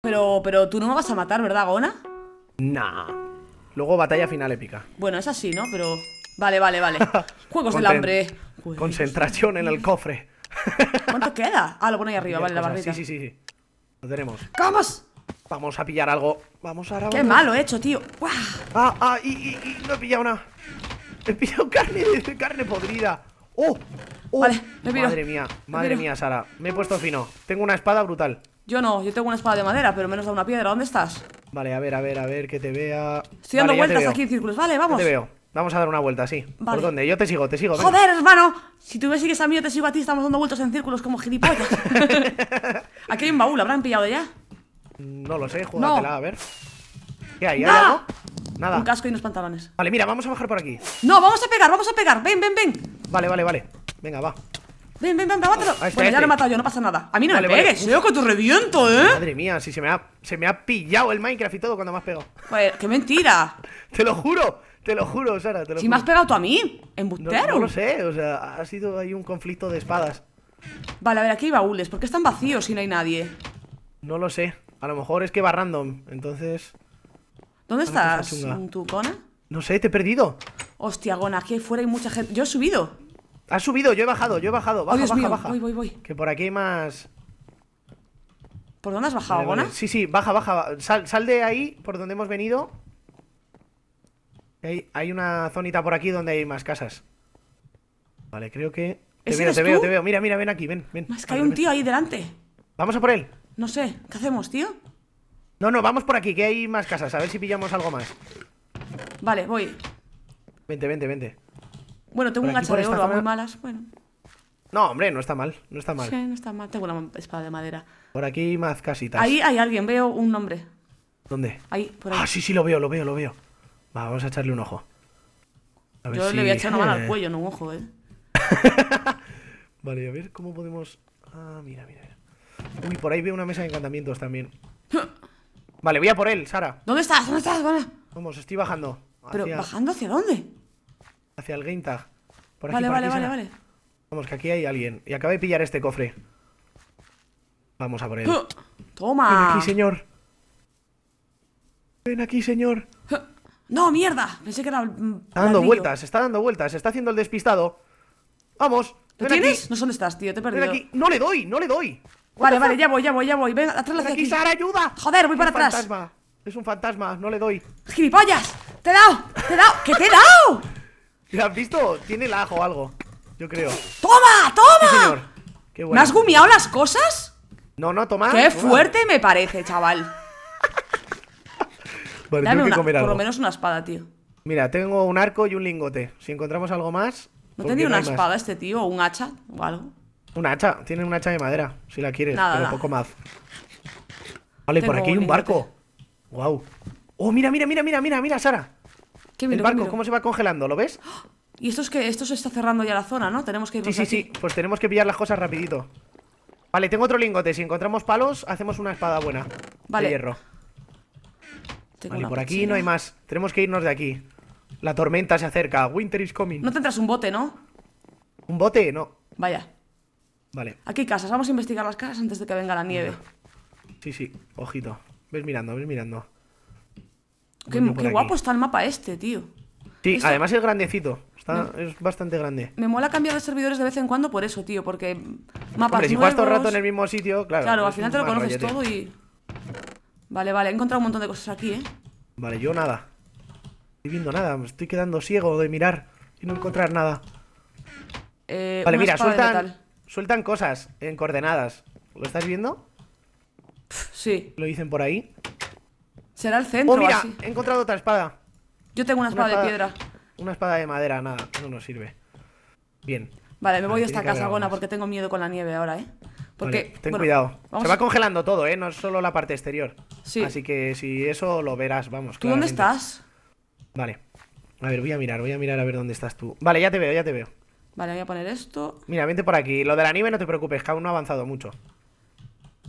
Pero, pero tú no me vas a matar, ¿verdad, Gona? Nah. Luego batalla final épica. Bueno, es así, ¿no? Pero... Vale, vale, vale. Juegos del hambre. Concentración en el cofre. ¿Cuánto queda? Ah, lo pone ahí arriba, vale, la barrita. Sí, sí, sí, sí. Lo tenemos. ¡Vamos! Vamos a pillar algo. Vamos a. Qué malo he hecho, tío. Ah, ah, y, y, no he pillado una. He pillado carne, carne podrida. ¡Oh! oh. Madre mía, madre mía, Sara. Me he puesto fino. Tengo una espada brutal. Yo no, yo tengo una espada de madera, pero menos da una piedra. ¿Dónde estás? Vale, a ver, a ver, a ver, que te vea. Estoy dando vueltas aquí en círculos. Vale, vamos. te veo. Vamos a dar una vuelta, sí. ¿Por dónde? Yo te sigo, te sigo. Joder, hermano. Si tú me sigues a mí, yo te sigo a ti. Estamos dando vueltas en círculos como gilipollas. aquí hay un baúl, ¿habrán pillado ya? No lo sé, jugátela, a ver. ¿Qué hay? ¿Hay ¡Nada! Nada. Un casco y unos pantalones. Vale, mira, vamos a bajar por aquí. No, vamos a pegar, vamos a pegar. Ven, ven, ven. Vale, vale, vale. Venga, va. Ven, ven, ven, mátalo. ya lo he matado yo, no pasa nada. A mí no me pegues, vale. Eh, que te reviento, ¿eh? Madre mía, si se me ha, se me ha pillado el Minecraft y todo cuando me has pegado. Pues, qué mentira. te lo juro, te lo juro, Sara. si me has pegado tú a mí, ¡En No, no lo sé, o sea, ha sido ahí un conflicto de espadas. Vale, a ver, aquí hay baúles. ¿Por qué están vacíos si no hay nadie? No lo sé. A lo mejor es que va random, entonces... ¿Dónde estás, tu cona? No sé, te he perdido. Hostia, Gona, aquí fuera hay mucha gente. Yo he subido. Ha subido, yo he bajado, yo he bajado. Oh, baja, baja, baja. Que por aquí hay más. ¿Por dónde has bajado, Gona? Sí, sí, baja, baja. Sal, de ahí, por donde hemos venido. Hay, una zonita por aquí donde hay más casas. Vale, creo que. Te veo, te veo, te veo. Mira, mira, ven aquí, ven, ven. Es que hay un tío ahí delante. Vamos a por él. No sé, ¿qué hacemos, tío? No, no, vamos por aquí, que hay más casas. A ver si pillamos algo más. Vale, voy. Vente, vente, vente. Bueno, tengo un hacha de oro, muy malas, bueno. No, hombre, no está mal, no está mal. Sí, no está mal. Tengo una espada de madera. Por aquí más casitas. Ahí hay alguien, veo un nombre. ¿Dónde? Ahí, por ahí. Ah, sí, sí, lo veo, lo veo, lo veo. Va, vamos a echarle un ojo. Yo le voy a echar una mano al cuello, no un ojo, ¿eh? vale, a ver cómo podemos... Ah, mira, mira, Uy, por ahí veo una mesa de encantamientos también. Vale, voy a por él, Sara. ¿Dónde estás? ¿Dónde estás? Vamos, estoy bajando. ¿Pero bajando hacia dónde? Hacia el game tag. Por aquí, vale, vale, vale, vale. Vamos, que aquí hay alguien. Y acabé de pillar este cofre. Vamos a por él. ¡Ah! ¡Toma! Ven aquí, señor. Ven aquí, señor. ¡Ah! ¡No, mierda! Pensé que era el. Está dando vueltas, está dando vueltas, está haciendo el despistado. ¡Vamos! ¿Lo tienes? No sé dónde estás, tío, te he perdido. Ven aquí. ¡No le doy! ¡No le doy! Vale, vale, ya voy, ya voy, ya voy. Ven, atrás aquí. Sara, ayuda! ¡Joder, voy es para un Fantasma. Es un fantasma, no le doy. ¡Gilipollas! ¡Te he dado! ¡Te he dado! ¡Que te he dado! ¿Lo has visto? Tiene el ajo o algo. Yo creo. ¡Toma! ¡Toma! has gumeado las cosas? No, no, toma. Qué fuerte me parece, chaval. Dame por lo menos una espada, tío. Mira, tengo un arco y un lingote. Si encontramos algo más. ¿No tendría una espada este tío? ¿O un hacha? ¿O algo? Un hacha. Tiene un hacha de madera, si la quieres. pero poco más. Vale, por aquí hay un barco. ¡Guau! Oh, mira, mira, mira, mira, mira, mira, Sara el barco, ¿cómo se va congelando? ¿Lo ves? Y esto es que esto se está cerrando ya la zona, ¿no? Tenemos que ir Sí, sí, sí. Pues tenemos que pillar las cosas rapidito. Vale, tengo otro lingote. Si encontramos palos, hacemos una espada buena. Vale. De hierro. vale, por aquí no hay más. Tenemos que irnos de aquí. La tormenta se acerca. Winter is coming. No tendrás un bote, ¿no? ¿Un bote? No. Vaya. Vale. Aquí hay casas. Vamos a investigar las casas antes de que venga la nieve. Sí, sí. Ojito. Ves mirando, ves mirando. Qué, guapo está el mapa este, tío. Sí, además es grandecito. Es bastante grande. Me mola cambiar de servidores de vez en cuando por eso, tío. Porque mapas si nuevos... todo el rato en el mismo sitio, claro. Claro, al final te lo conoces todo y... Vale, vale. He encontrado un montón de cosas aquí, ¿eh? Vale, yo nada. No estoy viendo nada. Me estoy quedando ciego de mirar y no encontrar nada. Eh, vale, mira, sueltan, sueltan cosas en coordenadas. ¿Lo estás viendo? Sí. Lo dicen por ahí. Será el oh, centro. Oh, mira, he encontrado otra espada. Yo tengo una espada, de piedra. Una espada de madera, nada, no nos sirve. Bien. Vale, me voy de esta casa, buena porque tengo miedo con la nieve ahora, ¿eh? Porque, ten cuidado. Se va congelando todo, ¿eh? No es solo la parte exterior. Sí. Así que si eso lo verás, vamos. ¿Tú dónde estás? Vale. A ver, voy a mirar, voy a mirar a ver dónde estás tú. Vale, ya te veo, ya te veo. Vale, voy a poner esto. Mira, vente por aquí. Lo de la nieve no te preocupes, que aún no ha avanzado mucho.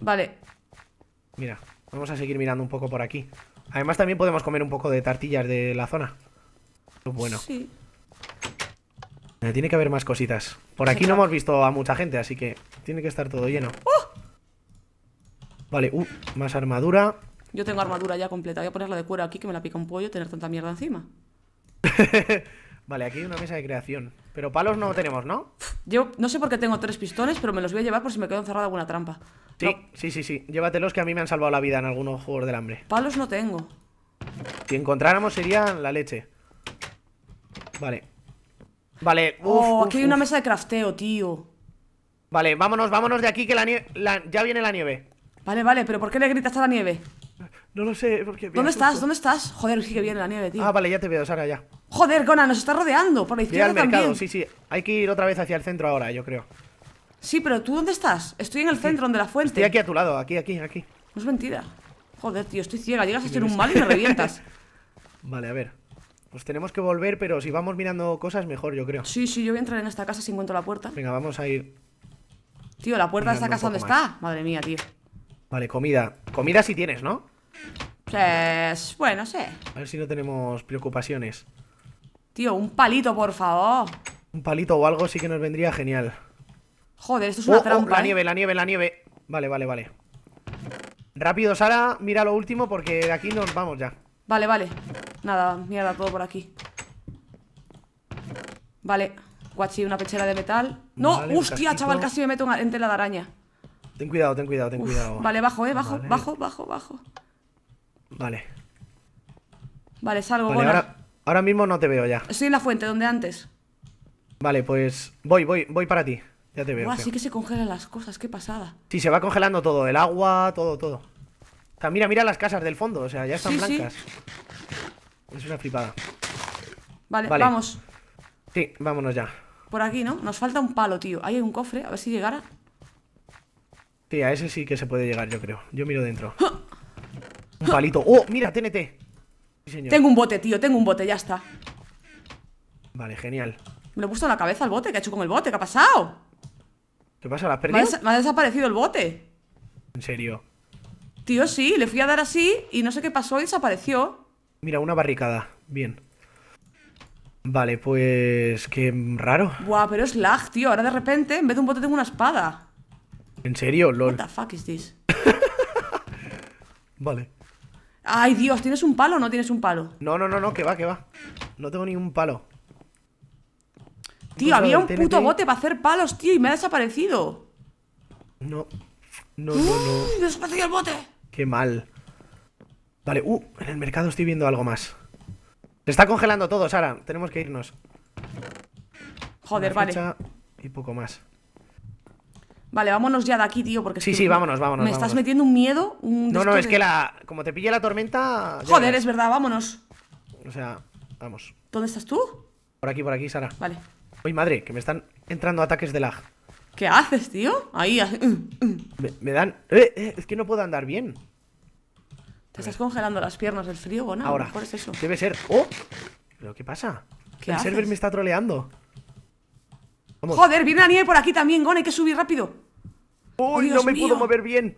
Vale. Mira, Vamos a seguir mirando un poco por aquí. Además también podemos comer un poco de tartillas de la zona. Bueno. Sí. Eh, tiene que haber más cositas. Por aquí no hemos visto a mucha gente, así que tiene que estar todo lleno. ¡Oh! Vale, uh, más armadura. Yo tengo armadura ya completa. Voy a ponerla de cuero aquí que me la pica un pollo tener tanta mierda encima. vale, aquí hay una mesa de creación. Pero palos no tenemos, ¿no? Yo no sé por qué tengo tres pistones, pero me los voy a llevar por si me quedo encerrado alguna trampa. Sí, sí, sí, sí. Llévatelos que a mí me han salvado la vida en algunos juegos del hambre. Palos no tengo. Si encontráramos sería la leche. Vale. Vale. oh, aquí hay una mesa de crafteo, tío. Vale, vámonos, vámonos de aquí que la nieve... Ya viene la nieve. Vale, vale, pero ¿por qué le gritas a la nieve? No lo sé, porque... ¿Dónde estás? ¿Dónde estás? Joder, sí que viene la nieve, tío. Ah, vale, ya te veo, Sara, ya. Joder, Gona, nos está rodeando por la izquierda al mercado, sí, sí. Hay que ir otra vez hacia el centro ahora, yo creo. Sí, pero ¿tú dónde estás? Estoy en el centro, donde la fuente. Estoy aquí a tu lado, aquí, aquí, aquí. No es mentira. Joder, tío, estoy ciega. Llegas a hacer un mal y me revientas. vale, a ver. Pues tenemos que volver, pero si vamos mirando cosas, mejor, yo creo. Sí, sí, yo voy a entrar en esta casa si encuentro la puerta. Venga, vamos a ir. Tío, la puerta de esta casa, ¿dónde está? Madre mía, tío. Vale, comida. Comida sí tienes, ¿no? Pues, bueno, sé. A ver si no tenemos preocupaciones. Tío, un palito, por favor. Un palito o algo sí que nos vendría genial. Joder, esto es una oh, oh, trampa. la ¿eh? nieve, la nieve, la nieve. Vale, vale, vale. Rápido, Sara, mira lo último porque de aquí nos vamos ya. Vale, vale. Nada, mierda, todo por aquí. Vale. Guachi, una pechera de metal. ¡No! ¡Hostia, chaval! Casi me meto en la de araña. Ten cuidado, ten cuidado, ten cuidado. Vale, bajo, eh, bajo, bajo, bajo, bajo. Vale. Vale, salgo, vale, Ahora mismo no te veo ya. Estoy en la fuente, donde antes. Vale, pues voy, voy, voy para ti. Ya te veo. Uah, sí que se congelan las cosas, qué pasada. Sí, se va congelando todo, el agua, todo, todo. mira, mira las casas del fondo, o sea, ya están blancas. Es una flipada. Vale, vamos. Sí, vámonos ya. Por aquí, ¿no? Nos falta un palo, tío. Ahí hay un cofre, a ver si llegara. Sí, a ese sí que se puede llegar, yo creo. Yo miro dentro. ¡Ah! un palito. ¡Oh! Mira, TNT. Tengo un bote, tío, tengo un bote, ya está. Vale, genial. Me lo he puesto en la cabeza el bote. ¿Qué ha hecho con el bote? ¿Qué ha pasado? ¿Qué pasa? Me ha, desaparecido el bote. ¿En serio? Tío, sí, le fui a dar así y no sé qué pasó y desapareció. Mira, una barricada. Bien. Vale, pues... Qué raro. Buah, pero es lag, tío. Ahora de repente, en vez de un bote, tengo una espada. ¿En serio? LOL. What the fuck is this? vale. Ay, Dios, ¿tienes un palo o no tienes un palo? No, no, no, no, que va, que va. No tengo ni un palo. Tío, había un puto bote para hacer palos, tío, y me ha desaparecido. No. No, no, no. desapareció el bote! Qué mal. Vale, uh, en el mercado estoy viendo algo más. Se está congelando todo, Sara. Tenemos que irnos. Joder, vale. Y poco más. Vale, vámonos ya de aquí, tío, porque... Sí, sí, vámonos, vámonos. Me estás metiendo un miedo, un... No, no, es que la... Como te pille la tormenta... Joder, es verdad, vámonos. O sea, vamos. ¿Dónde estás tú? Por aquí, por aquí, Sara. Vale. Uy, madre, que me están entrando ataques de lag. ¿Qué haces, tío? Ahí... Me, dan... Eh, eh, es que no puedo andar bien. Te estás congelando las piernas del frío, Bona. Ahora. Mejor es eso. Debe ser... ¡Oh! ¿Pero qué pasa? ¿Qué El server me está troleando. Joder, viene la nieve por aquí también, Gon, hay que subir rápido. ¡Uy, oh, no me puedo mover bien!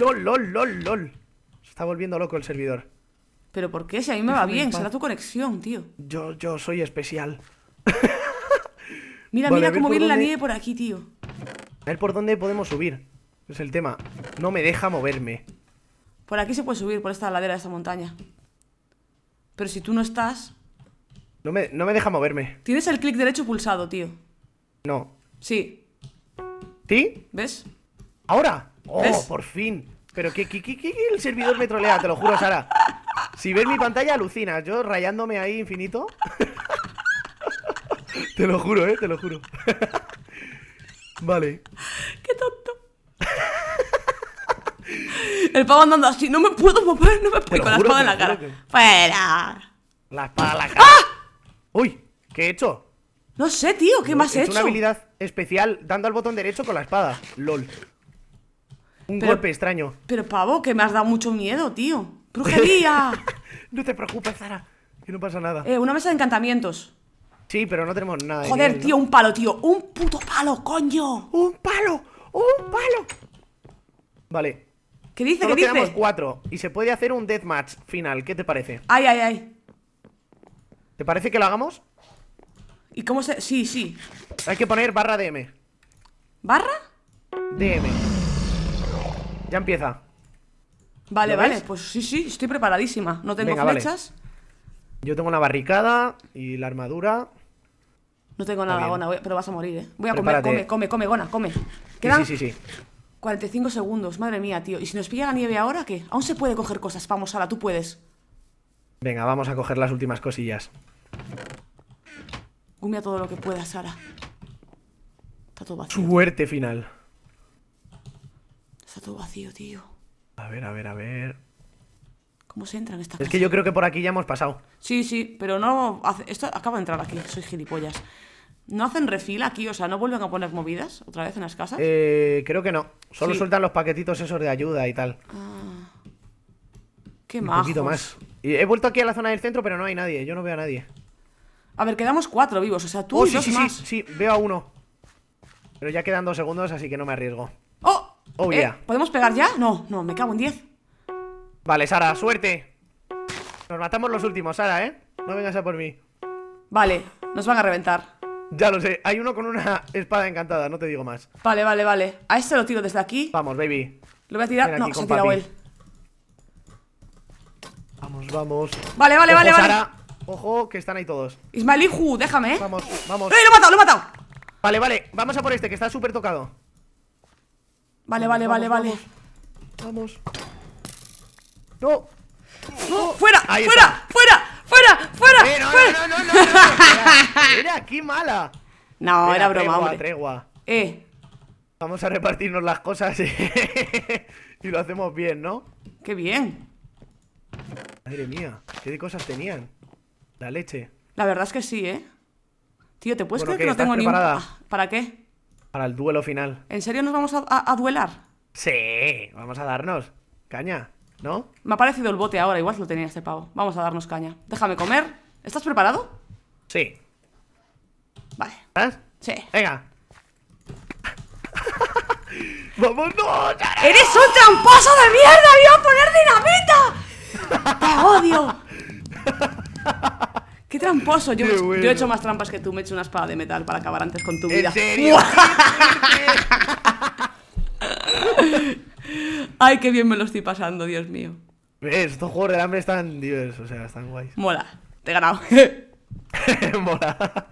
¡Lol, lol, lol, lol! Se está volviendo loco el servidor. ¿Pero por qué? Si a mí me va bien, será tu conexión, tío. Yo, yo soy especial. mira, mira cómo viene la nieve por aquí, tío. A ver por dónde podemos subir. Es el tema. No me deja moverme. Por aquí se puede subir, por esta ladera de esta montaña. Pero si tú no estás... No me, no me deja moverme. Tienes el clic derecho pulsado, tío. No. Sí. ¿Sí? ¿Ves? ¿Ahora? ¡Oh, por fin! Pero que, el servidor me trolea, te lo juro, Sara. Si ves mi pantalla, alucinas. Yo rayándome ahí infinito. te lo juro, eh, te lo juro. vale. Qué tonto. El pavo andando así, no me puedo mover, no me puedo. Con la espada en la cara. Fuera. La espada en la cara. ¡Ah! ¡Uy! ¿Qué he hecho? No sé, tío, ¿qué más he hecho? Es una habilidad especial dando al botón derecho con la espada. LOL. Un golpe extraño. Pero, pavo, que me has dado mucho miedo, tío. ¡Brujería! no te preocupes, Zara. Que no pasa nada. Eh, una mesa de encantamientos. Sí, pero no tenemos nada. Joder, tío, un palo, tío. Un puto palo, coño. ¡Un palo! ¡Un palo! Vale. ¿Qué dice? ¿Qué dice? cuatro y se puede hacer un deathmatch final. ¿Qué te parece? Ay, ay, ay. ¿Te parece que lo hagamos? ¿Y cómo se...? Sí, sí Hay que poner barra DM ¿Barra? DM Ya empieza Vale, vale, pues sí, sí, estoy preparadísima No tengo flechas Yo tengo la barricada y la armadura No tengo nada, Gona, pero vas a morir, eh Voy a comer, come, come, Gona, come Quedan sí, sí, sí, 45 segundos, madre mía, tío ¿Y si nos pilla la nieve ahora, qué? Aún se puede coger cosas, vamos, la. tú puedes Venga, vamos a coger las últimas cosillas. Gumia todo lo que pueda, Sara. Está todo vacío. Suerte final. Está todo vacío, tío. A ver, a ver, a ver. ¿Cómo se entran en esta Es que yo creo que por aquí ya hemos pasado. Sí, sí, pero no... Esto acaba de entrar aquí, soy gilipollas. ¿No hacen refil aquí? O sea, ¿no vuelven a poner movidas otra vez en las casas? Eh, creo que no. Solo sueltan los paquetitos esos de ayuda y tal. Ah... Qué Un poquito más. he vuelto aquí a la zona del centro, pero no hay nadie. Yo no veo a nadie. A ver, quedamos cuatro vivos. O sea, tú y sí, dos sí, más. Sí, sí, veo a uno. Pero ya quedan dos segundos, así que no me arriesgo. ¡Oh! ¡Oh, eh, ¿Podemos pegar ya? No, no, me cago en diez. Vale, Sara, suerte. Nos matamos los últimos, Sara, ¿eh? No vengas a por mí. Vale, nos van a reventar. Ya lo sé, hay uno con una espada encantada, no te digo más. Vale, vale, vale. A este lo tiro desde aquí. Vamos, baby. Lo voy a tirar. no, se ha tirado él vamos. Vale, vale, Ojo, vale, Sara. Ojo, que están ahí todos. Ismailiju, déjame. Eh. Vamos, vamos. ¡Eh, lo he matado, lo he matado! Vale, vale, vamos a por este, que está súper tocado. Vale, vale, vale, vale. Vamos. No. ¡Fuera! ¡Fuera! ¡Fuera! ¡Fuera! ¡Fuera! Eh, no, fuera. no, no, no, no, Era, qué mala. No, era broma, tregua, hombre. Tregua. Eh. Vamos a repartirnos las cosas eh, y lo hacemos bien, ¿no? ¡Qué bien! Madre mía, qué de cosas tenían. La leche. La verdad es que sí, ¿eh? Tío, ¿te puedes creer que no tengo ni ah, ¿Para qué? Para el duelo final. ¿En serio nos vamos a, duelar? Sí, vamos a darnos. Caña, ¿no? Me ha parecido el bote ahora, igual lo tenía este pavo. Vamos a darnos caña. Déjame comer. ¿Estás preparado? Sí. Vale. ¿Estás? Sí. Venga. no. ¡Eres un tramposo de mierda! ¡Voy odio! ¡Qué tramposo! Yo, he hecho más trampas que tú. Me he hecho una espada de metal para acabar antes con tu vida. Ay, qué bien me lo estoy pasando, Dios mío. ¿Ves? Eh, estos juegos de hambre están diversos, o sea, están guays. Mola, te he ganado. Mola.